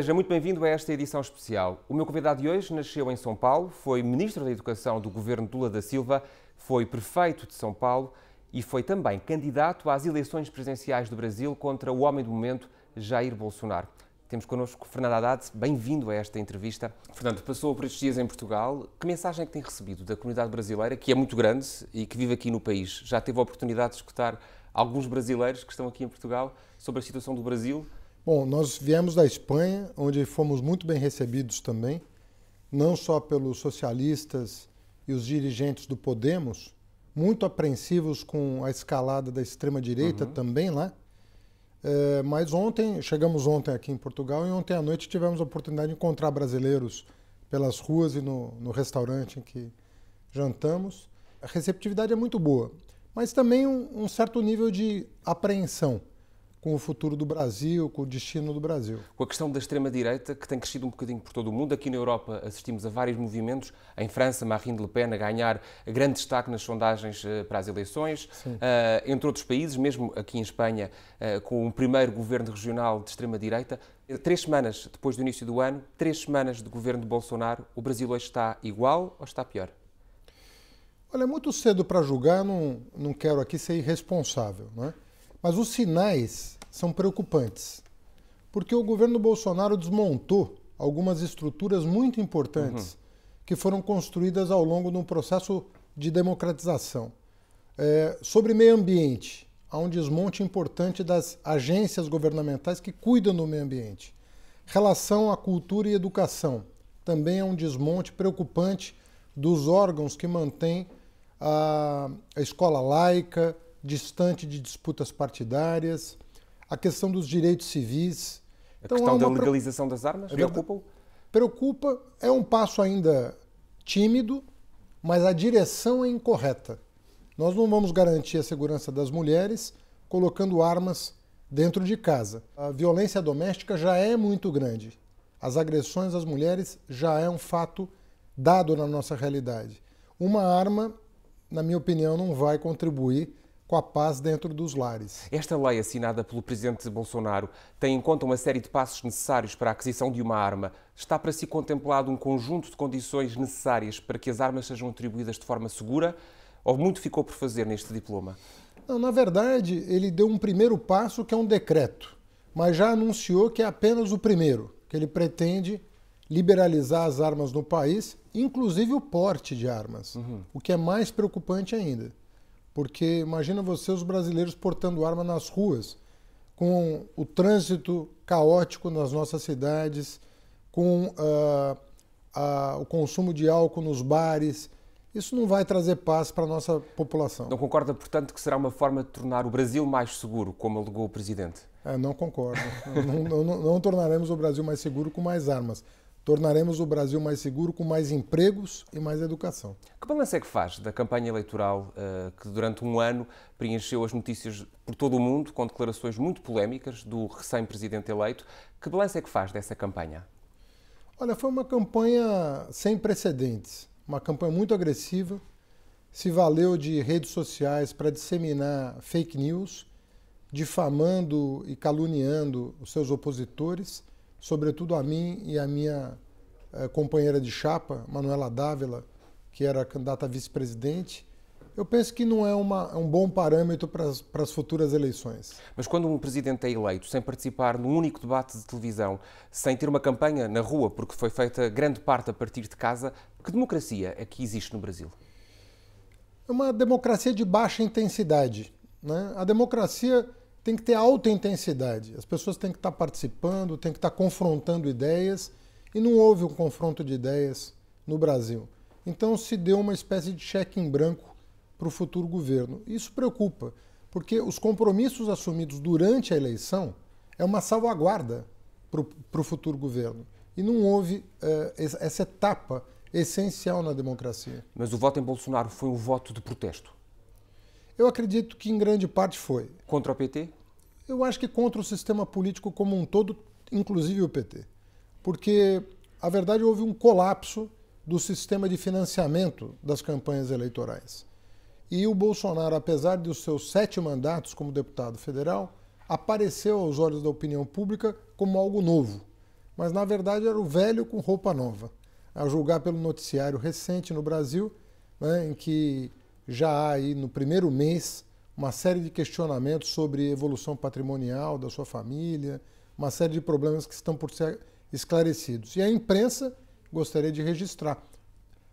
Seja muito bem-vindo a esta edição especial. O meu convidado de hoje nasceu em São Paulo, foi ministro da Educação do governo Lula da Silva, foi prefeito de São Paulo e foi também candidato às eleições presidenciais do Brasil contra o homem do momento, Jair Bolsonaro. Temos connosco Fernando Haddad, bem-vindo a esta entrevista. Fernando, passou por estes dias em Portugal. Que mensagem é que tem recebido da comunidade brasileira, que é muito grande e que vive aqui no país? Já teve a oportunidade de escutar alguns brasileiros que estão aqui em Portugal sobre a situação do Brasil, Bom, nós viemos da Espanha, onde fomos muito bem recebidos também, não só pelos socialistas e os dirigentes do Podemos, muito apreensivos com a escalada da extrema-direita uhum. também lá. É, mas ontem, chegamos ontem aqui em Portugal e ontem à noite tivemos a oportunidade de encontrar brasileiros pelas ruas e no, no restaurante em que jantamos. A receptividade é muito boa, mas também um, um certo nível de apreensão com o futuro do Brasil, com o destino do Brasil. Com a questão da extrema-direita, que tem crescido um bocadinho por todo o mundo, aqui na Europa assistimos a vários movimentos, em França, Marine Le Pen a ganhar grande destaque nas sondagens eh, para as eleições, uh, entre outros países, mesmo aqui em Espanha, uh, com o um primeiro governo regional de extrema-direita. Três semanas depois do início do ano, três semanas de governo de Bolsonaro, o Brasil hoje está igual ou está pior? Olha, é muito cedo para julgar, não, não quero aqui ser irresponsável, não é? Mas os sinais são preocupantes, porque o governo Bolsonaro desmontou algumas estruturas muito importantes uhum. que foram construídas ao longo de um processo de democratização. É, sobre meio ambiente, há um desmonte importante das agências governamentais que cuidam do meio ambiente. Relação à cultura e educação, também há é um desmonte preocupante dos órgãos que mantêm a, a escola laica, distante de disputas partidárias, a questão dos direitos civis. A então, questão da legalização pre... das armas é, preocupa? Preocupa, é um passo ainda tímido, mas a direção é incorreta. Nós não vamos garantir a segurança das mulheres colocando armas dentro de casa. A violência doméstica já é muito grande. As agressões às mulheres já é um fato dado na nossa realidade. Uma arma, na minha opinião, não vai contribuir com a paz dentro dos lares. Esta lei assinada pelo presidente Bolsonaro tem em conta uma série de passos necessários para a aquisição de uma arma. Está para si contemplado um conjunto de condições necessárias para que as armas sejam atribuídas de forma segura? Ou muito ficou por fazer neste diploma? Não, na verdade, ele deu um primeiro passo que é um decreto, mas já anunciou que é apenas o primeiro, que ele pretende liberalizar as armas no país, inclusive o porte de armas, uhum. o que é mais preocupante ainda. Porque imagina você os brasileiros portando arma nas ruas, com o trânsito caótico nas nossas cidades, com uh, uh, o consumo de álcool nos bares. Isso não vai trazer paz para a nossa população. Não concorda, portanto, que será uma forma de tornar o Brasil mais seguro, como alegou o Presidente? É, não concordo. não, não, não, não tornaremos o Brasil mais seguro com mais armas. Tornaremos o Brasil mais seguro com mais empregos e mais educação. Que balanço é que faz da campanha eleitoral eh, que durante um ano preencheu as notícias por todo o mundo com declarações muito polémicas do recém-presidente eleito? Que balanço é que faz dessa campanha? Olha, foi uma campanha sem precedentes, uma campanha muito agressiva, se valeu de redes sociais para disseminar fake news, difamando e caluniando os seus opositores sobretudo a mim e a minha eh, companheira de chapa, Manuela Dávila, que era candidata a vice-presidente, eu penso que não é uma, é um bom parâmetro para as, futuras eleições. Mas quando um presidente é eleito sem participar num único debate de televisão, sem ter uma campanha na rua, porque foi feita grande parte a partir de casa, que democracia é que existe no Brasil? É uma democracia de baixa intensidade. Né? A democracia tem que ter alta intensidade. As pessoas têm que estar participando, têm que estar confrontando ideias e não houve um confronto de ideias no Brasil. Então se deu uma espécie de cheque em branco para o futuro governo. Isso preocupa, porque os compromissos assumidos durante a eleição é uma salvaguarda para o futuro governo. E não houve uh, essa etapa essencial na democracia. Mas o voto em Bolsonaro foi um voto de protesto? Eu acredito que em grande parte foi. Contra o PT? Eu acho que contra o sistema político como um todo, inclusive o PT. Porque, a verdade, houve um colapso do sistema de financiamento das campanhas eleitorais. E o Bolsonaro, apesar dos seus sete mandatos como deputado federal, apareceu aos olhos da opinião pública como algo novo. Mas, na verdade, era o velho com roupa nova. A julgar pelo noticiário recente no Brasil, né, em que já há aí no primeiro mês uma série de questionamentos sobre evolução patrimonial da sua família, uma série de problemas que estão por ser esclarecidos. E a imprensa gostaria de registrar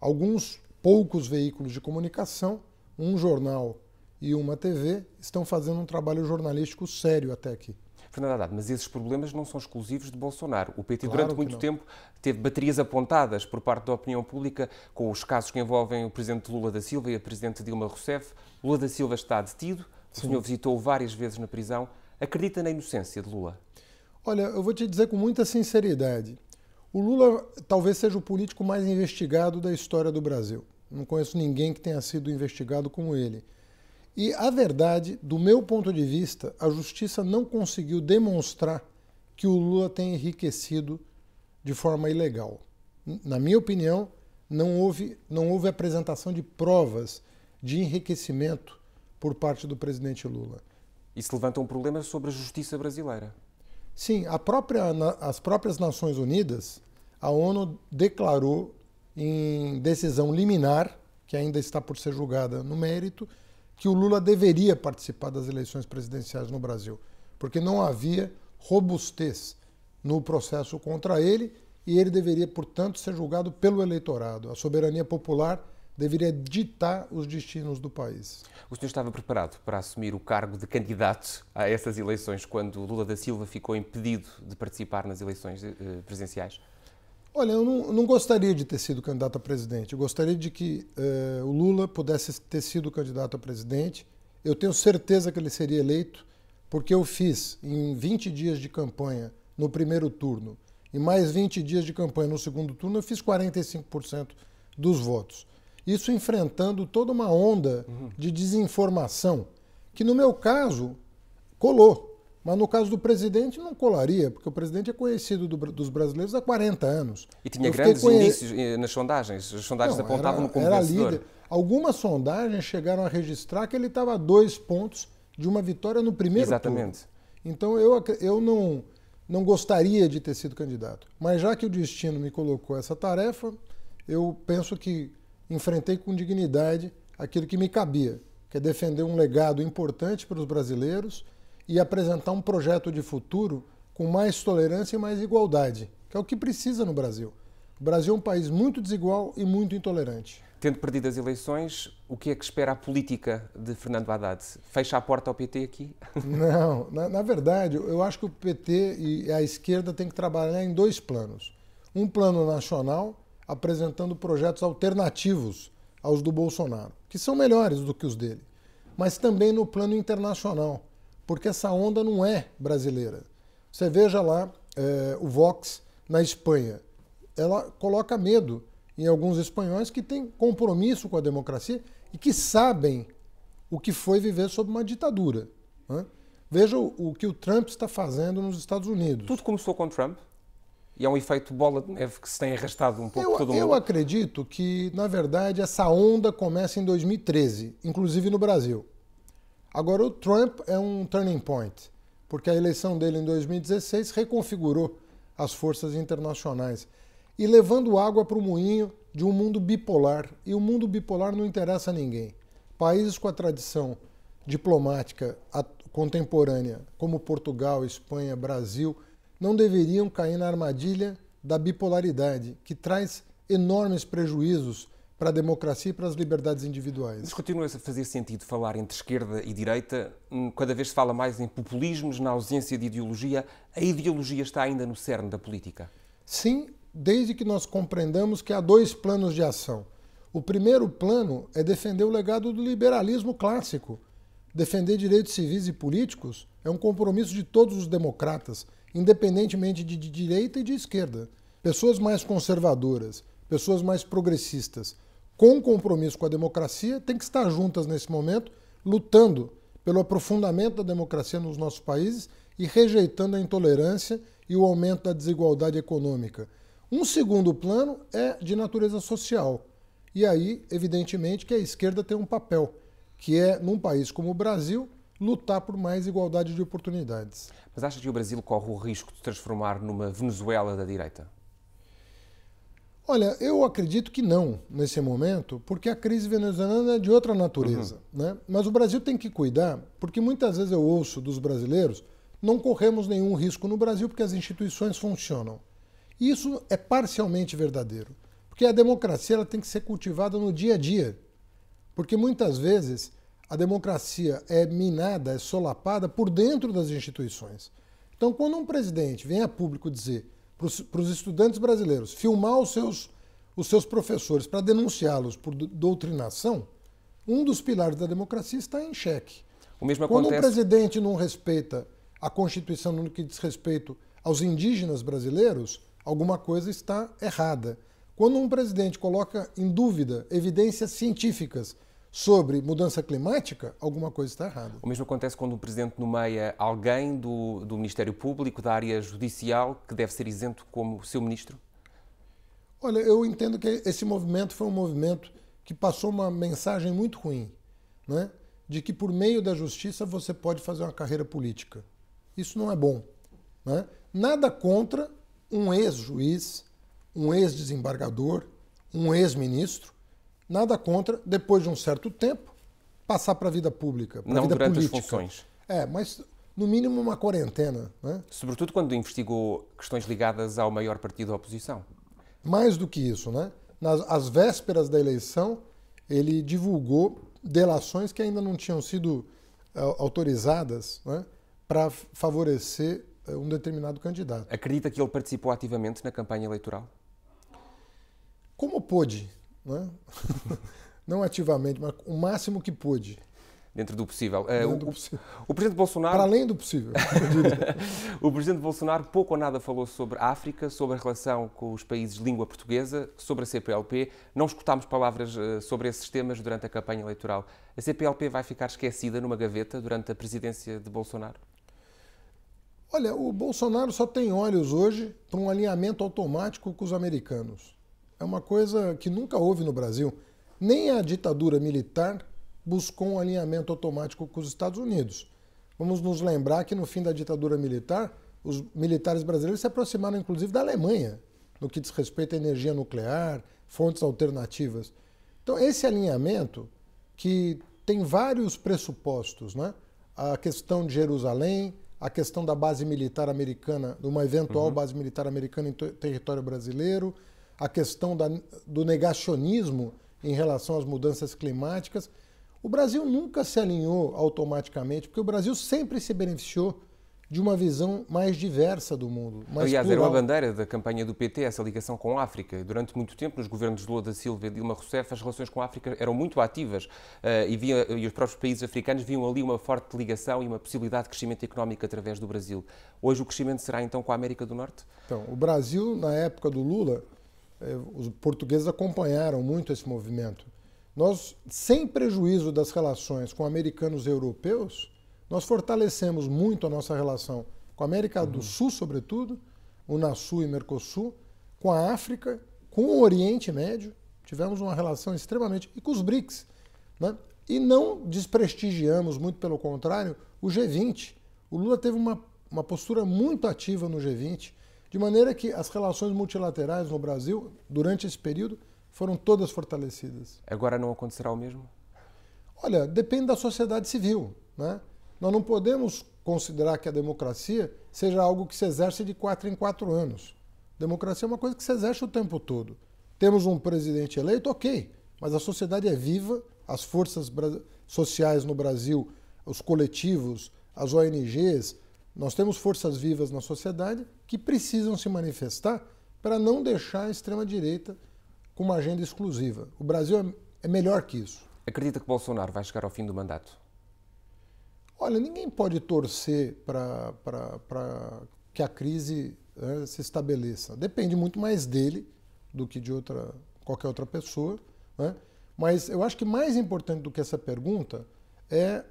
alguns poucos veículos de comunicação, um jornal e uma TV, estão fazendo um trabalho jornalístico sério até aqui. Haddad, mas esses problemas não são exclusivos de Bolsonaro. O PT, claro durante muito não. tempo, teve baterias apontadas por parte da opinião pública com os casos que envolvem o presidente Lula da Silva e a presidente Dilma Rousseff. Lula da Silva está detido, o senhor visitou várias vezes na prisão. Acredita na inocência de Lula? Olha, eu vou te dizer com muita sinceridade. O Lula talvez seja o político mais investigado da história do Brasil. Não conheço ninguém que tenha sido investigado como ele. E a verdade, do meu ponto de vista, a justiça não conseguiu demonstrar que o Lula tem enriquecido de forma ilegal. Na minha opinião, não houve, não houve apresentação de provas de enriquecimento por parte do presidente Lula. Isso levanta um problema sobre a justiça brasileira. Sim, própria, as próprias Nações Unidas, a ONU declarou em decisão liminar, que ainda está por ser julgada no mérito, que o Lula deveria participar das eleições presidenciais no Brasil, porque não havia robustez no processo contra ele e ele deveria, portanto, ser julgado pelo eleitorado. A soberania popular deveria ditar os destinos do país. O senhor estava preparado para assumir o cargo de candidato a essas eleições quando Lula da Silva ficou impedido de participar nas eleições eh, presidenciais? Olha, eu não, não, gostaria de ter sido candidato a presidente. Eu gostaria de que eh, o Lula pudesse ter sido candidato a presidente. Eu tenho certeza que ele seria eleito, porque eu fiz em 20 dias de campanha no primeiro turno e mais 20 dias de campanha no segundo turno, eu fiz 45% dos votos. Isso enfrentando toda uma onda uhum. de desinformação, que no meu caso colou. Mas no caso do presidente, não colaria, porque o presidente é conhecido do, dos brasileiros há 40 anos. E tinha grandes conhe... indícios nas sondagens? As sondagens não, apontavam era, como era vencedor. Líder. Algumas sondagens chegaram a registrar que ele estava a dois pontos de uma vitória no primeiro Exatamente. Turno. Então eu, eu não, não gostaria de ter sido candidato. Mas já que o destino me colocou essa tarefa, eu penso que enfrentei com dignidade aquilo que me cabia, que é defender um legado importante para os brasileiros e apresentar um projeto de futuro com mais tolerância e mais igualdade, que é o que precisa no Brasil. O Brasil é um país muito desigual e muito intolerante. Tendo perdido as eleições, o que é que espera a política de Fernando Haddad? Fecha a porta ao PT aqui? Não, na, na verdade, eu acho que o PT e a esquerda têm que trabalhar em dois planos. Um plano nacional, apresentando projetos alternativos aos do Bolsonaro, que são melhores do que os dele, mas também no plano internacional porque essa onda não é brasileira. Você veja lá é, o Vox na Espanha. Ela coloca medo em alguns espanhóis que têm compromisso com a democracia e que sabem o que foi viver sob uma ditadura. Né? Veja o, o, que o Trump está fazendo nos Estados Unidos. Tudo começou com Trump e é um efeito bola de neve que se tem arrastado um pouco eu, todo mundo. Eu acredito que, na verdade, essa onda começa em 2013, inclusive no Brasil. Agora, o Trump é um turning point, porque a eleição dele em 2016 reconfigurou as forças internacionais e levando água para o moinho de um mundo bipolar. E o mundo bipolar não interessa a ninguém. Países com a tradição diplomática contemporânea, como Portugal, Espanha, Brasil, não deveriam cair na armadilha da bipolaridade, que traz enormes prejuízos para a democracia e para as liberdades individuais. Mas continua a fazer sentido falar entre esquerda e direita? Hum, cada vez se fala mais em populismos, na ausência de ideologia. A ideologia está ainda no cerne da política? Sim, desde que nós compreendamos que há dois planos de ação. O primeiro plano é defender o legado do liberalismo clássico. Defender direitos civis e políticos é um compromisso de todos os democratas, independentemente de direita e de esquerda. Pessoas mais conservadoras, pessoas mais progressistas, com compromisso com a democracia, têm que estar juntas nesse momento, lutando pelo aprofundamento da democracia nos nossos países e rejeitando a intolerância e o aumento da desigualdade econômica. Um segundo plano é de natureza social. E aí, evidentemente, que a esquerda tem um papel, que é, num país como o Brasil, lutar por mais igualdade de oportunidades. Mas acha que o Brasil corre o risco de se transformar numa Venezuela da direita? Olha, eu acredito que não nesse momento, porque a crise venezuelana é de outra natureza. Uhum. Né? Mas o Brasil tem que cuidar, porque muitas vezes eu ouço dos brasileiros: não corremos nenhum risco no Brasil porque as instituições funcionam. E isso é parcialmente verdadeiro, porque a democracia ela tem que ser cultivada no dia a dia. Porque muitas vezes a democracia é minada, é solapada por dentro das instituições. Então, quando um presidente vem a público dizer para os estudantes brasileiros filmar os seus, os seus professores para denunciá-los por doutrinação, um dos pilares da democracia está em xeque. O mesmo Quando acontece... o presidente não respeita a Constituição no que diz respeito aos indígenas brasileiros, alguma coisa está errada. Quando um presidente coloca em dúvida evidências científicas sobre mudança climática, alguma coisa está errada. O mesmo acontece quando o Presidente nomeia alguém do, do Ministério Público, da área judicial, que deve ser isento como seu ministro? Olha, eu entendo que esse movimento foi um movimento que passou uma mensagem muito ruim, né? de que por meio da justiça você pode fazer uma carreira política. Isso não é bom. Né? Nada contra um ex-juiz, um ex-desembargador, um ex-ministro, Nada contra, depois de um certo tempo, passar para a vida pública, para a vida durante política. as funções. É, mas no mínimo uma quarentena. Né? Sobretudo quando investigou questões ligadas ao maior partido da oposição. Mais do que isso, né? Nas, às vésperas da eleição, ele divulgou delações que ainda não tinham sido uh, autorizadas né, para favorecer uh, um determinado candidato. Acredita que ele participou ativamente na campanha eleitoral? Como pôde? né? não ativamente, mas o máximo que pôde. Dentro do possível. Eh, Dentro o, do possível. o, presidente Bolsonaro. Para além do possível. o presidente Bolsonaro pouco ou nada falou sobre a África, sobre a relação com os países de língua portuguesa, sobre a CPLP. Não escutámos palavras eh, sobre esses temas durante a campanha eleitoral. A CPLP vai ficar esquecida numa gaveta durante a presidência de Bolsonaro? Olha, o Bolsonaro só tem olhos hoje para um alinhamento automático com os americanos. É uma coisa que nunca houve no Brasil. Nem a ditadura militar buscou um alinhamento automático com os Estados Unidos. Vamos nos lembrar que no fim da ditadura militar, os militares brasileiros se aproximaram inclusive da Alemanha, no que diz respeito à energia nuclear, fontes alternativas. Então, esse alinhamento, que tem vários pressupostos, né? a questão de Jerusalém, a questão da base militar americana, de uma eventual uhum. base militar americana em território brasileiro, a questão da, do negacionismo em relação às mudanças climáticas, o Brasil nunca se alinhou automaticamente, porque o Brasil sempre se beneficiou de uma visão mais diversa do mundo. Mais Aliás, plural. era uma bandeira da campanha do PT, essa ligação com a África. Durante muito tempo, nos governos de Lula da Silva e Dilma Rousseff, as relações com a África eram muito ativas uh, e, via, e, os próprios países africanos viam ali uma forte ligação e uma possibilidade de crescimento económico através do Brasil. Hoje o crescimento será então com a América do Norte? Então, o Brasil, na época do Lula, é, os portugueses acompanharam muito esse movimento. Nós, sem prejuízo das relações com americanos e europeus, nós fortalecemos muito a nossa relação com a América uhum. do Sul, sobretudo, o Unasul e Mercosul, com a África, com o Oriente Médio, tivemos uma relação extremamente. e com os BRICS. Né? E não desprestigiamos, muito pelo contrário, o G20. O Lula teve uma, uma postura muito ativa no G20, de maneira que as relações multilaterais no Brasil, durante esse período, foram todas fortalecidas. Agora não acontecerá o mesmo? Olha, depende da sociedade civil. Né? Nós não podemos considerar que a democracia seja algo que se exerce de quatro em quatro anos. Democracia é uma coisa que se exerce o tempo todo. Temos um presidente eleito, ok, mas a sociedade é viva, as forças sociais no Brasil, os coletivos, as ONGs, nós temos forças vivas na sociedade que precisam se manifestar para não deixar a extrema-direita com uma agenda exclusiva. O Brasil é, é melhor que isso. Acredita que Bolsonaro vai chegar ao fim do mandato? Olha, ninguém pode torcer para que a crise né, se estabeleça. Depende muito mais dele do que de outra, qualquer outra pessoa. Né? Mas eu acho que mais importante do que essa pergunta é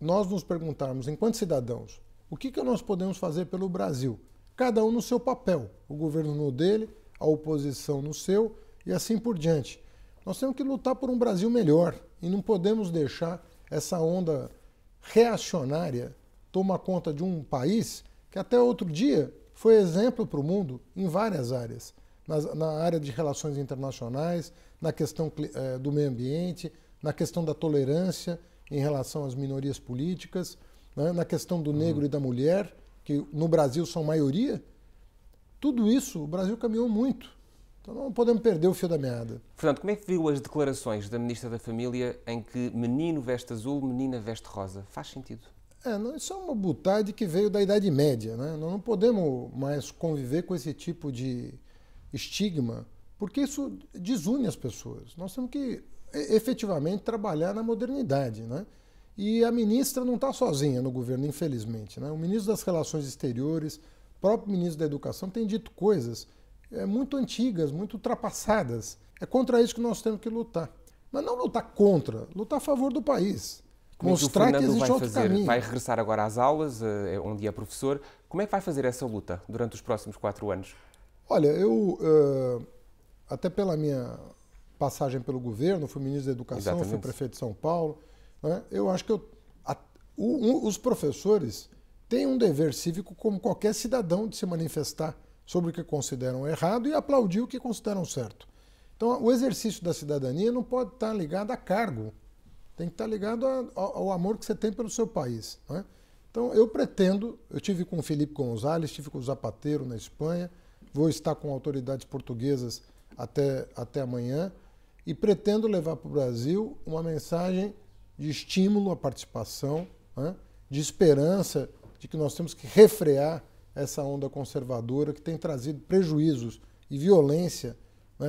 nós nos perguntarmos, enquanto cidadãos, o que, que nós podemos fazer pelo Brasil? Cada um no seu papel, o governo no dele, a oposição no seu e assim por diante. Nós temos que lutar por um Brasil melhor e não podemos deixar essa onda reacionária tomar conta de um país que até outro dia foi exemplo para o mundo em várias áreas. Na, na, área de relações internacionais, na questão é, do meio ambiente, na questão da tolerância em relação às minorias políticas né, na questão do uhum. negro uhum. e da mulher, que no Brasil são maioria, tudo isso o Brasil caminhou muito. Então não podemos perder o fio da meada. Fernando, como é que viu as declarações da Ministra da Família em que menino veste azul, menina veste rosa? Faz sentido? É, não, isso é uma butade que veio da Idade Média. Né? Nós não podemos mais conviver com esse tipo de estigma, porque isso desune as pessoas. Nós temos que efetivamente trabalhar na modernidade. Né? E a ministra não está sozinha no governo, infelizmente. Né? O ministro das Relações Exteriores, o próprio ministro da Educação, tem dito coisas é, muito antigas, muito ultrapassadas. É contra isso que nós temos que lutar. Mas não lutar contra, lutar a favor do país. Como é mostrar que existe vai outro fazer? caminho. Vai regressar agora às aulas, onde eh, é professor. Como é que vai fazer essa luta durante os próximos quatro anos? Olha, eu, eh, até pela minha passagem pelo governo, fui ministro da Educação, Exatamente. fui prefeito de São Paulo né? Eu acho que eu, a, o, os professores têm um dever cívico, como qualquer cidadão, de se manifestar sobre o que consideram errado e aplaudir o que consideram certo. Então, o exercício da cidadania não pode estar ligado a cargo, tem que estar ligado a, ao, ao amor que você tem pelo seu país. Né? Então, eu pretendo, eu tive com o Felipe Gonzalez, tive com o Zapateiro na Espanha, vou estar com autoridades portuguesas até, até amanhã e pretendo levar para o Brasil uma mensagem de estímulo à participação, né? de esperança de que nós temos que refrear essa onda conservadora que tem trazido prejuízos e violência né,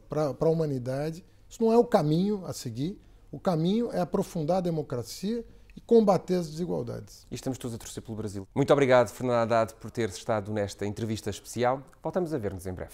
para a humanidade. Isso não é o caminho a seguir. O caminho é aprofundar a democracia e combater as desigualdades. E estamos todos a torcer pelo Brasil. Muito obrigado, Fernando Haddad, por ter estado nesta entrevista especial. Voltamos a ver-nos em breve.